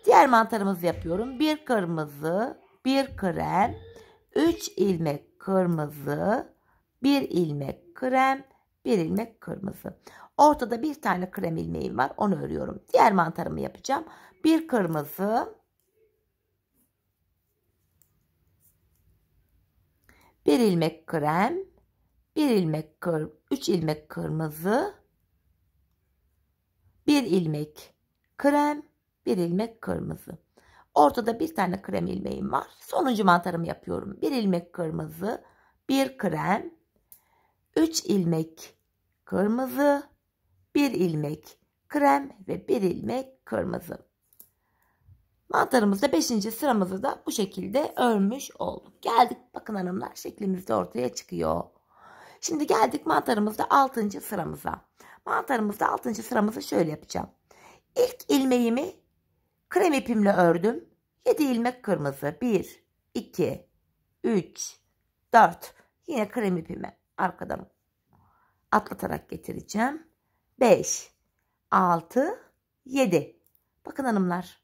Diğer mantarımızı yapıyorum. Bir kırmızı, bir krem, üç ilmek kırmızı, bir ilmek krem, bir ilmek kırmızı. Ortada bir tane krem ilmeğim var. Onu örüyorum. Diğer mantarımı yapacağım. Bir kırmızı, bir ilmek krem, bir ilmek kır, üç ilmek kırmızı, bir ilmek krem, bir ilmek kırmızı. Ortada bir tane krem ilmeğim var. Sonuncu mantarımı yapıyorum. Bir ilmek kırmızı, bir krem, 3 ilmek kırmızı, 1 ilmek krem ve 1 ilmek kırmızı. Mantarımızda 5. sıramızı da bu şekilde örmüş olduk. Geldik bakın hanımlar şeklimiz de ortaya çıkıyor. Şimdi geldik mantarımızda 6. sıramıza. Mantarımızda 6. sıramızı şöyle yapacağım. İlk ilmeğimi krem ipimle ördüm. 7 ilmek kırmızı. 1, 2, 3, 4. Yine krem ipimi arkadan atlatarak getireceğim. 5, 6, 7. Bakın hanımlar.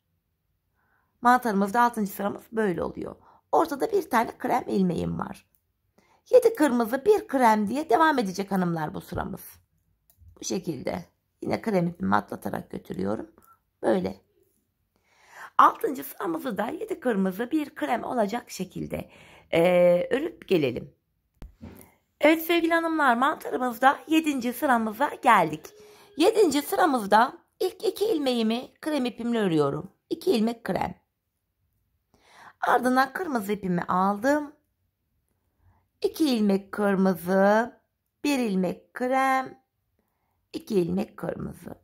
Mantarımızda 6. sıramız böyle oluyor. Ortada bir tane krem ilmeğim var. 7 kırmızı bir krem diye devam edecek hanımlar bu sıramız. Bu şekilde. Yine krem ipimi atlatarak götürüyorum. Böyle. Altıncı sıramızı da 7 kırmızı bir krem olacak şekilde e, örüp gelelim. Evet sevgili hanımlar mantarımızda 7. sıramıza geldik. 7. sıramızda ilk 2 ilmeğimi krem ipimle örüyorum. 2 ilmek krem. Ardından kırmızı ipimi aldım. 2 ilmek kırmızı, 1 ilmek krem, 2 ilmek kırmızı.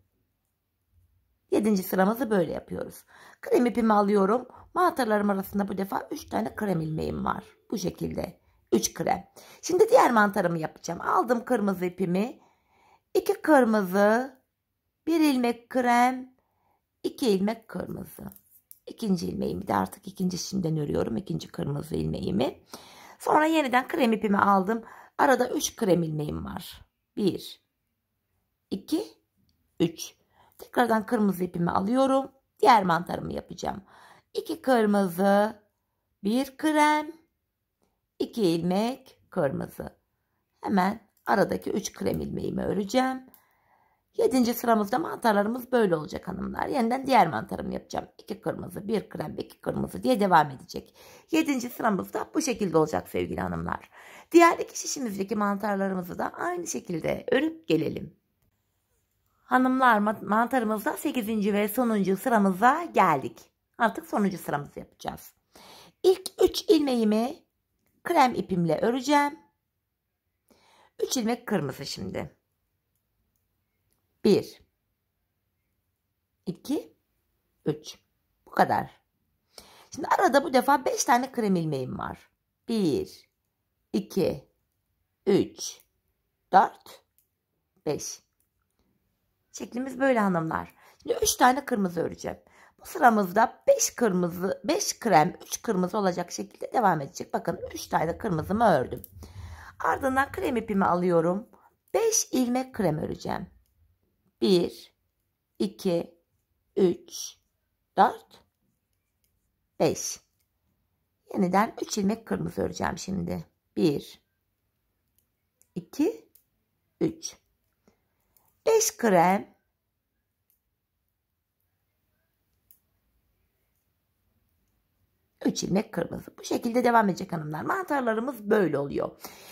7. sıramızı böyle yapıyoruz. Krem ipimi alıyorum. Mantarlarım arasında bu defa 3 tane krem ilmeğim var. Bu şekilde. 3 krem. Şimdi diğer mantarımı yapacağım. Aldım kırmızı ipimi. 2 kırmızı, 1 ilmek krem, 2 ilmek kırmızı. İkinci ilmeğimi de artık ikinci şimdiden örüyorum. ikinci kırmızı ilmeğimi. Sonra yeniden krem ipimi aldım. Arada 3 krem ilmeğim var. 1, 2, 3. Tekrardan kırmızı ipimi alıyorum. Diğer mantarımı yapacağım. 2 kırmızı, 1 krem, 2 ilmek kırmızı. Hemen aradaki 3 krem ilmeğimi öreceğim. 7. sıramızda mantarlarımız böyle olacak hanımlar. Yeniden diğer mantarımı yapacağım. 2 kırmızı, 1 krem, 2 kırmızı diye devam edecek. 7. sıramızda bu şekilde olacak sevgili hanımlar. Diğer iki şişimizdeki mantarlarımızı da aynı şekilde örüp gelelim. Hanımlar mantarımızda 8. ve sonuncu sıramıza geldik. Artık sonuncu sıramızı yapacağız. İlk 3 ilmeğimi krem ipimle öreceğim. 3 ilmek kırmızı şimdi. 1 2 3 Bu kadar. Şimdi arada bu defa 5 tane krem ilmeğim var. 1 2 3 4 5 Şeklimiz böyle hanımlar. Şimdi 3 tane kırmızı öreceğim. Bu sıramızda 5 kırmızı, 5 krem, 3 kırmızı olacak şekilde devam edecek. Bakın 3 tane kırmızımı ördüm. Ardından krem ipimi alıyorum. 5 ilmek krem öreceğim. 1 2 3 4 5 Yeniden 3 ilmek kırmızı öreceğim şimdi. 1 2 3 5 krem 3 ilmek kırmızı. Bu şekilde devam edecek hanımlar. Mantarlarımız böyle oluyor.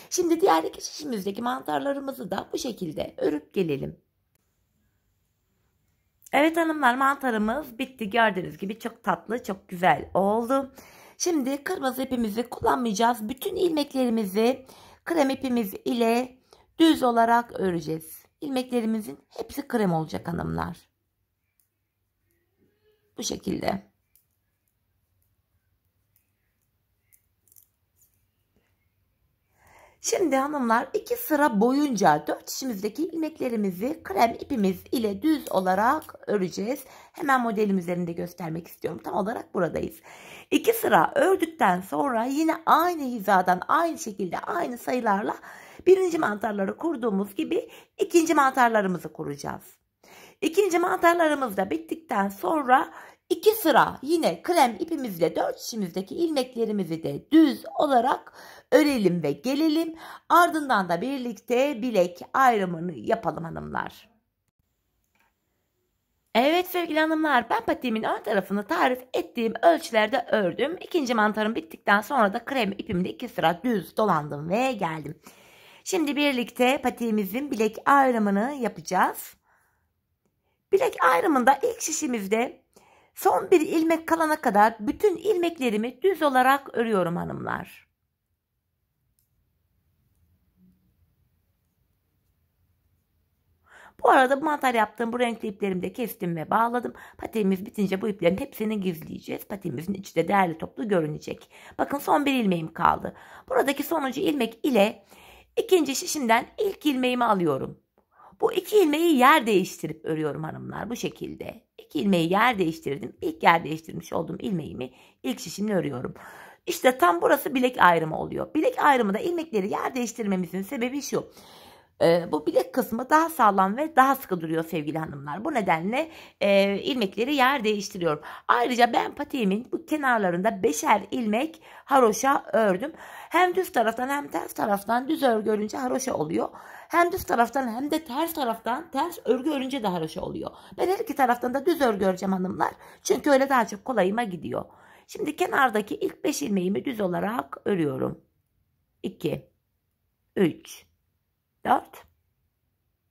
Şimdi diğer iki şişimizdeki mantarlarımızı da bu şekilde örüp gelelim. Evet hanımlar mantarımız bitti. Gördüğünüz gibi çok tatlı, çok güzel oldu. Şimdi kırmızı ipimizi kullanmayacağız. Bütün ilmeklerimizi krem ipimiz ile düz olarak öreceğiz. İlmeklerimizin hepsi krem olacak hanımlar. Bu şekilde. Şimdi hanımlar iki sıra boyunca dört işimizdeki ilmeklerimizi krem ipimiz ile düz olarak öreceğiz. Hemen modelim üzerinde göstermek istiyorum. Tam olarak buradayız. İki sıra ördükten sonra yine aynı hizadan aynı şekilde aynı sayılarla birinci mantarları kurduğumuz gibi ikinci mantarlarımızı kuracağız. İkinci mantarlarımız da bittikten sonra İki sıra yine krem ipimizle dört şişimizdeki ilmeklerimizi de düz olarak örelim ve gelelim. Ardından da birlikte bilek ayrımını yapalım hanımlar. Evet sevgili hanımlar ben patiğimin ön tarafını tarif ettiğim ölçülerde ördüm. İkinci mantarım bittikten sonra da krem ipimle iki sıra düz dolandım ve geldim. Şimdi birlikte patiğimizin bilek ayrımını yapacağız. Bilek ayrımında ilk şişimizde Son bir ilmek kalana kadar bütün ilmeklerimi düz olarak örüyorum hanımlar. Bu arada bu mantar yaptığım bu renkli iplerimi de kestim ve bağladım. Patiğimiz bitince bu iplerin hepsini gizleyeceğiz. Patiğimizin içi de değerli toplu görünecek. Bakın son bir ilmeğim kaldı. Buradaki sonuncu ilmek ile ikinci şişimden ilk ilmeğimi alıyorum. Bu iki ilmeği yer değiştirip örüyorum hanımlar bu şekilde ilk ilmeği yer değiştirdim. İlk yer değiştirmiş olduğum ilmeğimi ilk şişimle örüyorum. İşte tam burası bilek ayrımı oluyor. Bilek ayrımı da ilmekleri yer değiştirmemizin sebebi şu. E, bu bilek kısmı daha sağlam ve daha sıkı duruyor sevgili hanımlar. Bu nedenle e, ilmekleri yer değiştiriyorum. Ayrıca ben patiğimin bu kenarlarında beşer ilmek haroşa ördüm. Hem düz taraftan hem ters taraftan düz örgü örünce haroşa oluyor. Hem düz taraftan hem de ters taraftan ters örgü örünce daha hoş oluyor. Ben her iki taraftan da düz örgü öreceğim hanımlar. Çünkü öyle daha çok kolayıma gidiyor. Şimdi kenardaki ilk 5 ilmeğimi düz olarak örüyorum. 2 3 4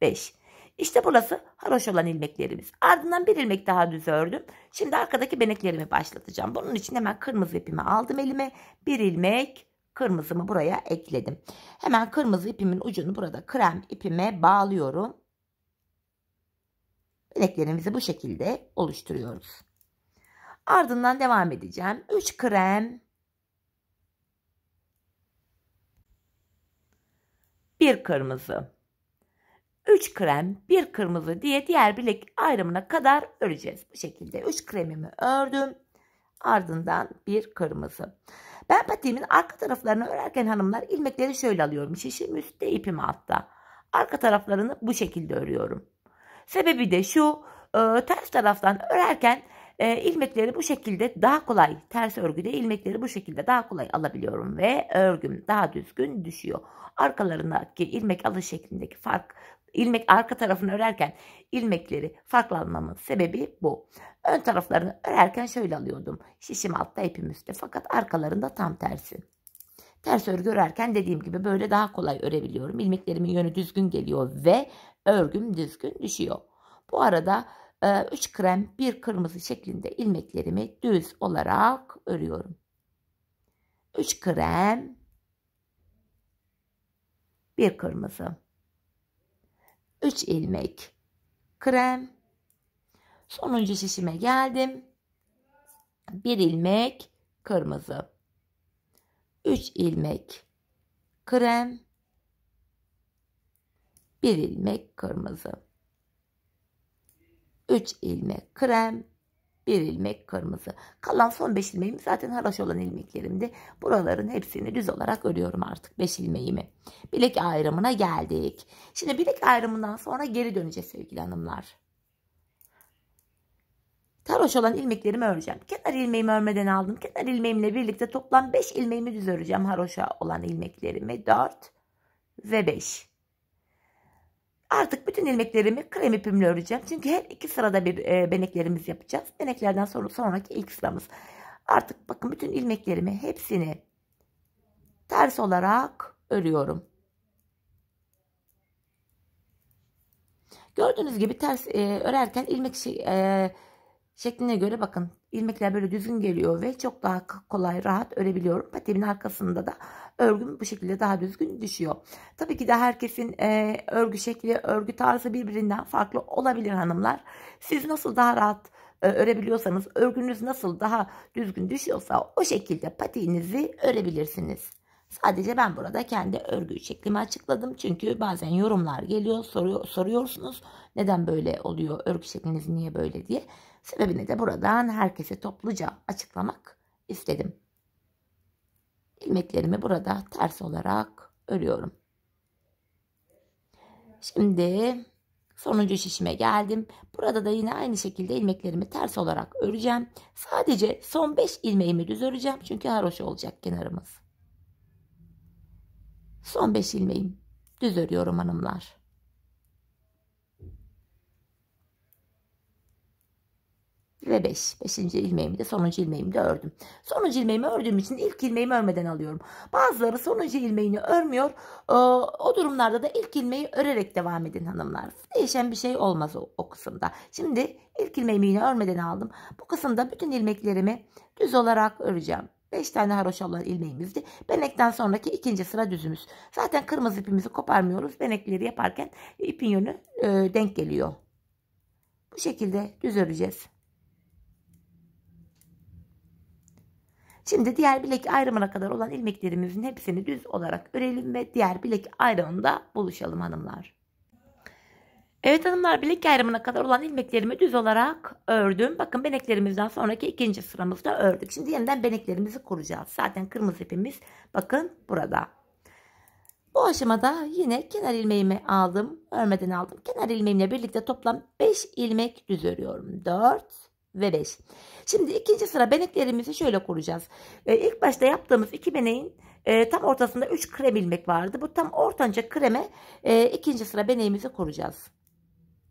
5 işte burası haroş olan ilmeklerimiz. Ardından bir ilmek daha düz ördüm. Şimdi arkadaki beneklerimi başlatacağım. Bunun için hemen kırmızı ipimi aldım elime. Bir ilmek kırmızımı buraya ekledim. Hemen kırmızı ipimin ucunu burada krem ipime bağlıyorum. Bileklerimizi bu şekilde oluşturuyoruz. Ardından devam edeceğim. 3 krem 1 kırmızı 3 krem 1 kırmızı diye diğer bilek ayrımına kadar öreceğiz. Bu şekilde 3 kremimi ördüm. Ardından 1 kırmızı. Ben patiğimin arka taraflarını örerken hanımlar ilmekleri şöyle alıyorum. Şişim üstte ipim altta. Arka taraflarını bu şekilde örüyorum. Sebebi de şu e, ters taraftan örerken e, ilmekleri bu şekilde daha kolay ters örgüde ilmekleri bu şekilde daha kolay alabiliyorum ve örgüm daha düzgün düşüyor. Arkalarındaki ilmek alış şeklindeki fark ilmek arka tarafını örerken ilmekleri farklanmamın sebebi bu. Ön taraflarını örerken şöyle alıyordum. Şişim altta ipim üstte fakat arkalarında tam tersi. Ters örgü örerken dediğim gibi böyle daha kolay örebiliyorum. İlmeklerimin yönü düzgün geliyor ve örgüm düzgün düşüyor. Bu arada 3 e, krem 1 kırmızı şeklinde ilmeklerimi düz olarak örüyorum. 3 krem 1 kırmızı. 3 ilmek krem sonuncu şişime geldim 1 ilmek kırmızı 3 ilmek krem 1 ilmek kırmızı 3 ilmek krem bir ilmek kırmızı. Kalan son 5 ilmeğim zaten haraş olan ilmeklerimdi. Buraların hepsini düz olarak örüyorum artık 5 ilmeğimi. Bilek ayrımına geldik. Şimdi bilek ayrımından sonra geri döneceğiz sevgili hanımlar. Taroş olan ilmeklerimi öreceğim. Kenar ilmeğimi örmeden aldım. Kenar ilmeğimle birlikte toplam 5 ilmeğimi düz öreceğim haroşa olan ilmeklerimi. 4 ve 5. Artık bütün ilmeklerimi krem ipimle öreceğim. Çünkü her iki sırada bir e, beneklerimiz yapacağız. Beneklerden sonra sonraki ilk sıramız. Artık bakın bütün ilmeklerimi hepsini ters olarak örüyorum. Gördüğünüz gibi ters e, örerken ilmek şey, e, şekline göre bakın ilmekler böyle düzgün geliyor ve çok daha kolay rahat örebiliyorum. Patiğimin arkasında da örgüm bu şekilde daha düzgün düşüyor. Tabii ki de herkesin e, örgü şekli, örgü tarzı birbirinden farklı olabilir hanımlar. Siz nasıl daha rahat e, örebiliyorsanız, örgünüz nasıl daha düzgün düşüyorsa o şekilde patiğinizi örebilirsiniz. Sadece ben burada kendi örgü şeklimi açıkladım. Çünkü bazen yorumlar geliyor, soruyor, soruyorsunuz. Neden böyle oluyor, örgü şekliniz niye böyle diye. Sebebini de buradan herkese topluca açıklamak istedim. İlmeklerimi burada ters olarak örüyorum. Şimdi sonuncu şişime geldim. Burada da yine aynı şekilde ilmeklerimi ters olarak öreceğim. Sadece son 5 ilmeğimi düz öreceğim. Çünkü haroş olacak kenarımız. Son 5 ilmeğim. Düz örüyorum hanımlar. ve 5. 5. ilmeğimi de sonuncu ilmeğimi de ördüm. Sonuncu ilmeğimi ördüğüm için ilk ilmeğimi örmeden alıyorum. Bazıları sonuncu ilmeğini örmüyor. Ee, o durumlarda da ilk ilmeği örerek devam edin hanımlar. Değişen bir şey olmaz o, o kısımda. Şimdi ilk ilmeğimi yine örmeden aldım. Bu kısımda bütün ilmeklerimi düz olarak öreceğim. 5 tane haroşa olan ilmeğimizdi. Benekten sonraki ikinci sıra düzümüz. Zaten kırmızı ipimizi koparmıyoruz. Benekleri yaparken ipin yönü e, denk geliyor. Bu şekilde düz öreceğiz. Şimdi diğer bilek ayrımına kadar olan ilmeklerimizin hepsini düz olarak örelim ve diğer bilek ayrımında buluşalım hanımlar. Evet hanımlar bilek ayrımına kadar olan ilmeklerimi düz olarak ördüm. Bakın beneklerimizden sonraki ikinci sıramızda ördük. Şimdi yeniden beneklerimizi kuracağız. Zaten kırmızı ipimiz bakın burada. Bu aşamada yine kenar ilmeğimi aldım. Örmeden aldım. Kenar ilmeğimle birlikte toplam 5 ilmek düz örüyorum. 4 ve 5. Şimdi ikinci sıra beneklerimizi şöyle kuracağız. E, ee, başta yaptığımız iki beneğin e, tam ortasında 3 krem ilmek vardı. Bu tam ortanca kreme e, ikinci sıra beneğimizi kuracağız.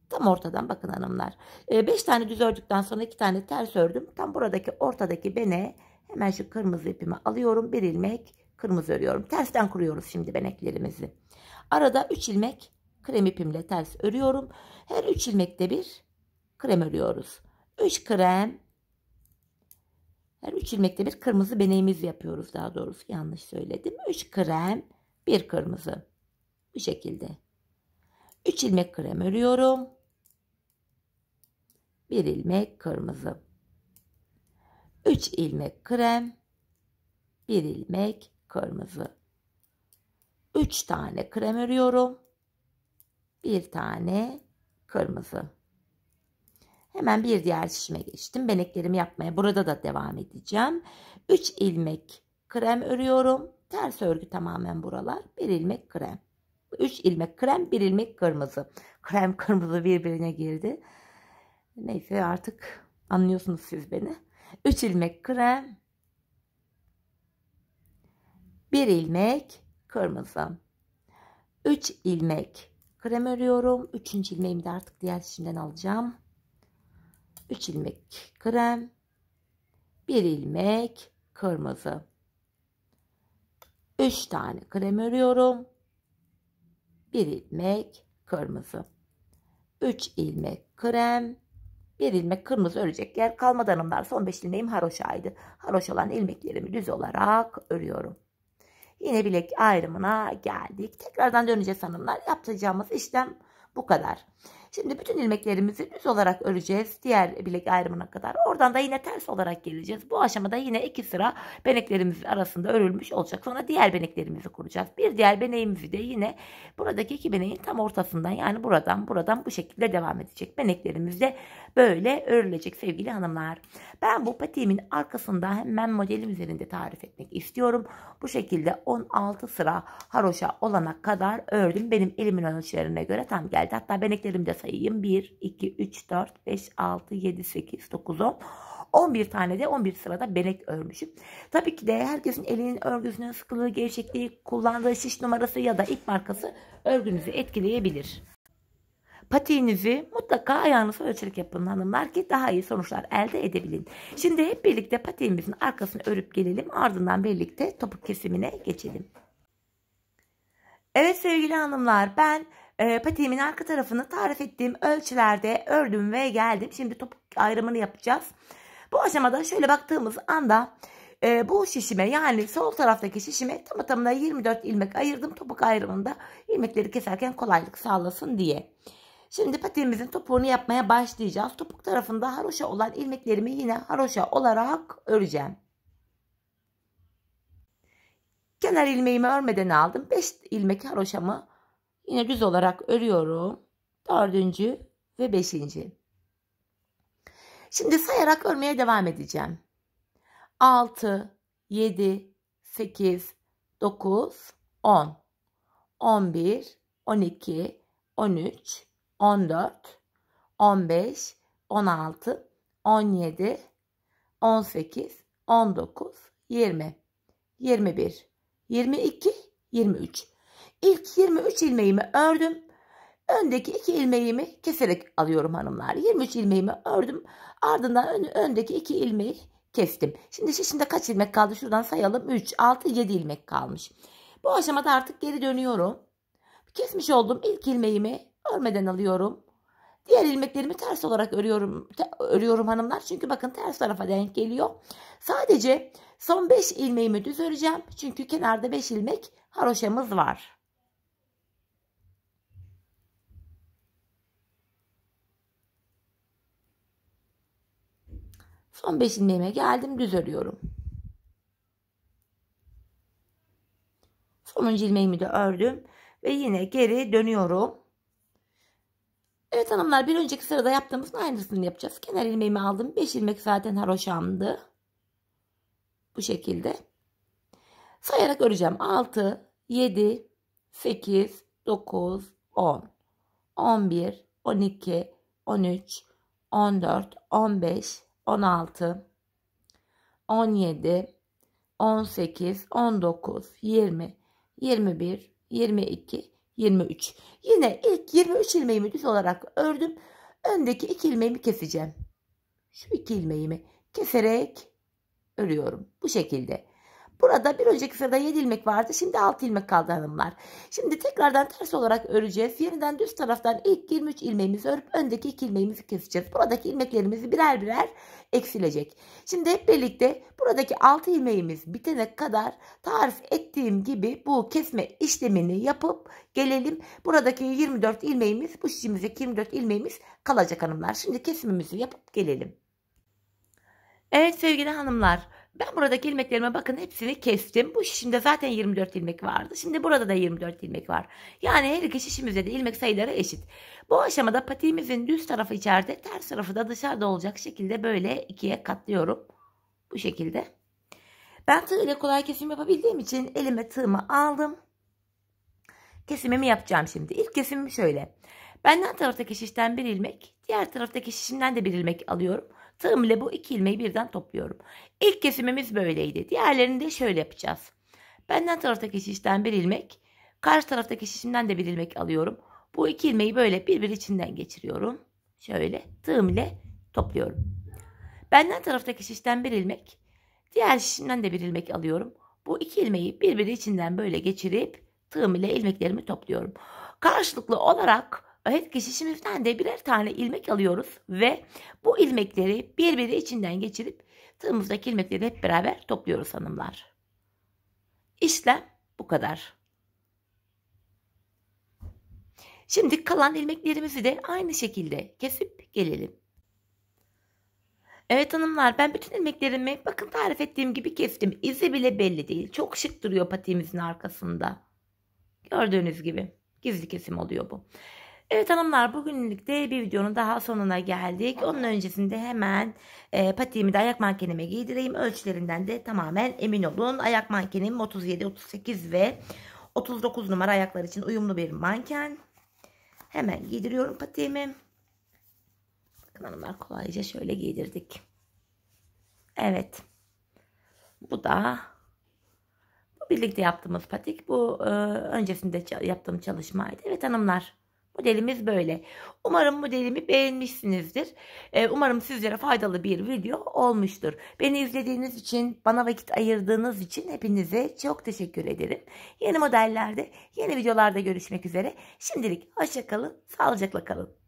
Tam ortadan bakın hanımlar. 5 e, beş tane düz ördükten sonra 2 tane ters ördüm. Tam buradaki ortadaki bene hemen şu kırmızı ipimi alıyorum. Bir ilmek kırmızı örüyorum. Tersten kuruyoruz şimdi beneklerimizi. Arada 3 ilmek krem ipimle ters örüyorum. Her 3 ilmekte bir krem örüyoruz. 3 krem her 3 ilmekte bir kırmızı beneğimiz yapıyoruz daha doğrusu yanlış söyledim. 3 krem, 1 kırmızı. Bu şekilde. 3 ilmek krem örüyorum. 1 ilmek kırmızı. 3 ilmek krem, 1 ilmek kırmızı. 3 tane krem örüyorum. 1 tane kırmızı. Hemen bir diğer şişime geçtim. Beneklerimi yapmaya burada da devam edeceğim. 3 ilmek krem örüyorum. Ters örgü tamamen buralar. 1 ilmek krem. 3 ilmek krem, 1 ilmek kırmızı. Krem kırmızı birbirine girdi. Neyse artık anlıyorsunuz siz beni. 3 ilmek krem. 1 ilmek kırmızı. 3 ilmek krem örüyorum. 3. ilmeğimi de artık diğer dişimden alacağım. 3 ilmek krem 1 ilmek kırmızı 3 tane krem örüyorum 1 ilmek kırmızı 3 ilmek krem 1 ilmek kırmızı örecek yer kalmadı hanımlar son 5 ilmeğim haroşaydı haroş olan ilmeklerimi düz olarak örüyorum yine bilek ayrımına geldik tekrardan döneceğiz hanımlar yapacağımız işlem bu kadar Şimdi bütün ilmeklerimizi düz olarak öreceğiz. Diğer bilek ayrımına kadar. Oradan da yine ters olarak geleceğiz. Bu aşamada yine iki sıra beneklerimiz arasında örülmüş olacak. Sonra diğer beneklerimizi kuracağız. Bir diğer beneğimizi de yine buradaki iki beneğin tam ortasından yani buradan buradan bu şekilde devam edecek. Beneklerimiz de böyle örülecek sevgili hanımlar. Ben bu patiğimin arkasında hemen modelim üzerinde tarif etmek istiyorum. Bu şekilde 16 sıra haroşa olana kadar ördüm. Benim elimin ölçülerine göre tam geldi. Hatta beneklerim de sayayım. 1, 2, 3, 4, 5, 6, 7, 8, 9, 10. 11 tane de 11 sırada belek örmüşüm. Tabii ki de herkesin elinin örgüsünün sıkılığı, gevşekliği, kullandığı şiş numarası ya da ip markası örgünüzü etkileyebilir. Patiğinizi mutlaka ayağınızı ölçerek yapın hanımlar ki daha iyi sonuçlar elde edebilin. Şimdi hep birlikte patiğimizin arkasını örüp gelelim ardından birlikte topuk kesimine geçelim. Evet sevgili hanımlar ben e, patiğimin arka tarafını tarif ettiğim ölçülerde ördüm ve geldim. Şimdi topuk ayrımını yapacağız. Bu aşamada şöyle baktığımız anda e, bu şişime yani sol taraftaki şişime tam tamına 24 ilmek ayırdım. Topuk ayrımında ilmekleri keserken kolaylık sağlasın diye. Şimdi patiğimizin topuğunu yapmaya başlayacağız. Topuk tarafında haroşa olan ilmeklerimi yine haroşa olarak öreceğim. Kenar ilmeğimi örmeden aldım. 5 ilmek haroşamı Yine düz olarak örüyorum. Dördüncü ve beşinci. Şimdi sayarak örmeye devam edeceğim. 6, 7, 8, 9, 10, 11, 12, 13, 14, 15, 16, 17, 18, 19, 20, 21, 22, 23. İlk 23 ilmeğimi ördüm. Öndeki iki ilmeğimi keserek alıyorum hanımlar. 23 ilmeğimi ördüm. Ardından ön, öndeki iki ilmeği kestim. Şimdi şişimde kaç ilmek kaldı? Şuradan sayalım. 3, 6, 7 ilmek kalmış. Bu aşamada artık geri dönüyorum. Kesmiş olduğum ilk ilmeğimi örmeden alıyorum. Diğer ilmeklerimi ters olarak örüyorum, örüyorum hanımlar. Çünkü bakın ters tarafa denk geliyor. Sadece son 5 ilmeğimi düz öreceğim. Çünkü kenarda 5 ilmek haroşamız var. Son beş ilmeğime geldim. Düz örüyorum. Sonuncu ilmeğimi de ördüm. Ve yine geri dönüyorum. Evet hanımlar bir önceki sırada yaptığımızın aynısını yapacağız. Kenar ilmeğimi aldım. Beş ilmek zaten haroşamdı. Bu şekilde. Sayarak öreceğim. altı. 7, 8, 9, 10, 11, 12, 13, 14, 15, 16, 17, 18, 19, 20, 21, 22, 23. Yine ilk 23 ilmeğimi düz olarak ördüm. Öndeki iki ilmeğimi keseceğim. Şu iki ilmeğimi keserek örüyorum. Bu şekilde. Burada bir önceki sırada 7 ilmek vardı. Şimdi 6 ilmek kaldı hanımlar. Şimdi tekrardan ters olarak öreceğiz. Yeniden düz taraftan ilk 23 ilmeğimizi örüp öndeki 2 ilmeğimizi keseceğiz. Buradaki ilmeklerimizi birer birer eksilecek. Şimdi hep birlikte buradaki 6 ilmeğimiz bitene kadar tarif ettiğim gibi bu kesme işlemini yapıp gelelim. Buradaki 24 ilmeğimiz bu şişimizdeki 24 ilmeğimiz kalacak hanımlar. Şimdi kesimimizi yapıp gelelim. Evet sevgili hanımlar. Ben buradaki ilmeklerime bakın hepsini kestim. Bu şişimde zaten 24 ilmek vardı. Şimdi burada da 24 ilmek var. Yani her iki şişimizde de ilmek sayıları eşit. Bu aşamada patiğimizin düz tarafı içeride ters tarafı da dışarıda olacak şekilde böyle ikiye katlıyorum. Bu şekilde. Ben tığ ile kolay kesim yapabildiğim için elime tığımı aldım. Kesimimi yapacağım şimdi. İlk kesimim şöyle. Benden taraftaki şişten bir ilmek, diğer taraftaki şişimden de bir ilmek alıyorum. Tığım ile bu iki ilmeği birden topluyorum. İlk kesimimiz böyleydi. Diğerlerini de şöyle yapacağız. Benden taraftaki şişten bir ilmek, karşı taraftaki şişimden de bir ilmek alıyorum. Bu iki ilmeği böyle birbiri içinden geçiriyorum. Şöyle tığım ile topluyorum. Benden taraftaki şişten bir ilmek, diğer şişimden de bir ilmek alıyorum. Bu iki ilmeği birbiri içinden böyle geçirip tığım ile ilmeklerimi topluyorum. Karşılıklı olarak adet kişi de birer tane ilmek alıyoruz ve bu ilmekleri birbiri içinden geçirip tığımızdaki ilmekleri hep beraber topluyoruz hanımlar. İşlem bu kadar. Şimdi kalan ilmeklerimizi de aynı şekilde kesip gelelim. Evet hanımlar ben bütün ilmeklerimi bakın tarif ettiğim gibi kestim. İzi bile belli değil. Çok şık duruyor patiğimizin arkasında. Gördüğünüz gibi gizli kesim oluyor bu. Evet hanımlar bugünlük de bir videonun daha sonuna geldik. Onun öncesinde hemen e, patiğimi de ayak mankenime giydireyim. Ölçülerinden de tamamen emin olun. Ayak mankenim 37, 38 ve 39 numara ayaklar için uyumlu bir manken. Hemen giydiriyorum patiğimi. Bakın hanımlar kolayca şöyle giydirdik. Evet. Bu da bu birlikte yaptığımız patik. Bu e, öncesinde yaptığım çalışmaydı. Evet hanımlar. Modelimiz böyle. Umarım modelimi beğenmişsinizdir. Ee, umarım sizlere faydalı bir video olmuştur. Beni izlediğiniz için, bana vakit ayırdığınız için hepinize çok teşekkür ederim. Yeni modellerde, yeni videolarda görüşmek üzere. Şimdilik hoşçakalın, sağlıcakla kalın.